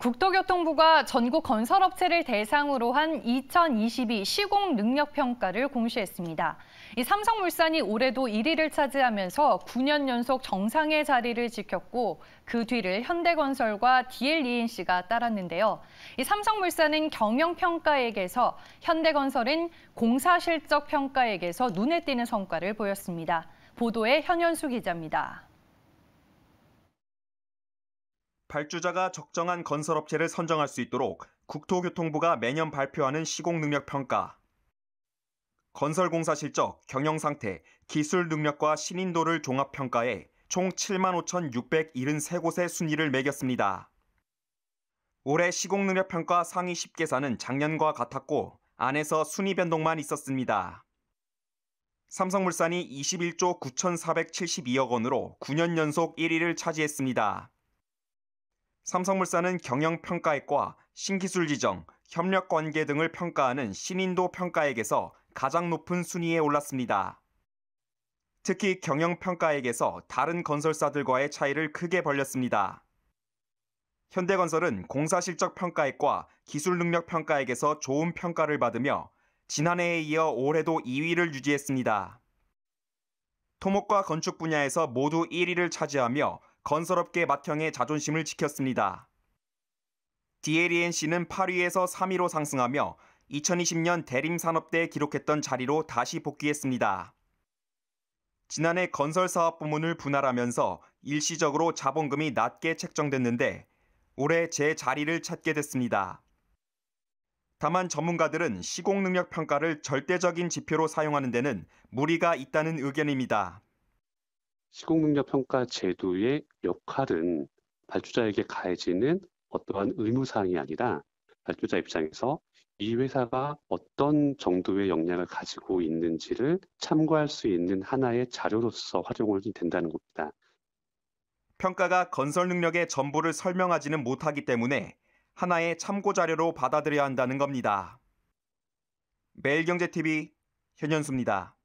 국토교통부가 전국 건설업체를 대상으로 한 2022 시공 능력 평가를 공시했습니다. 이 삼성물산이 올해도 1위를 차지하면서 9년 연속 정상의 자리를 지켰고 그 뒤를 현대건설과 DLENC가 따랐는데요. 이 삼성물산은 경영평가액에서 현대건설은 공사실적평가액에서 눈에 띄는 성과를 보였습니다. 보도에 현현수 기자입니다. 발주자가 적정한 건설업체를 선정할 수 있도록 국토교통부가 매년 발표하는 시공능력평가. 건설공사 실적, 경영상태, 기술능력과 신인도를 종합평가해 총 75,673곳의 순위를 매겼습니다. 올해 시공능력평가 상위 10개사는 작년과 같았고 안에서 순위 변동만 있었습니다. 삼성물산이 21조 9,472억 원으로 9년 연속 1위를 차지했습니다. 삼성물산은 경영평가액과 신기술 지정, 협력관계 등을 평가하는 신인도 평가액에서 가장 높은 순위에 올랐습니다. 특히 경영평가액에서 다른 건설사들과의 차이를 크게 벌렸습니다. 현대건설은 공사실적 평가액과 기술능력 평가액에서 좋은 평가를 받으며 지난해에 이어 올해도 2위를 유지했습니다. 토목과 건축 분야에서 모두 1위를 차지하며 건설업계 맏형의 자존심을 지켰습니다. d 에리 n 씨는 8위에서 3위로 상승하며 2020년 대림산업대에 기록했던 자리로 다시 복귀했습니다. 지난해 건설사업 부문을 분할하면서 일시적으로 자본금이 낮게 책정됐는데 올해 제 자리를 찾게 됐습니다. 다만 전문가들은 시공 능력 평가를 절대적인 지표로 사용하는 데는 무리가 있다는 의견입니다. 시공능력평가 제도의 역할은 발주자에게 가해지는 어떠한 의무사항이 아니라 발주자 입장에서 이 회사가 어떤 정도의 역량을 가지고 있는지를 참고할 수 있는 하나의 자료로서 활용이 된다는 겁니다. 평가가 건설 능력의 전부를 설명하지는 못하기 때문에 하나의 참고 자료로 받아들여야 한다는 겁니다. 매일경제TV 현현수입니다.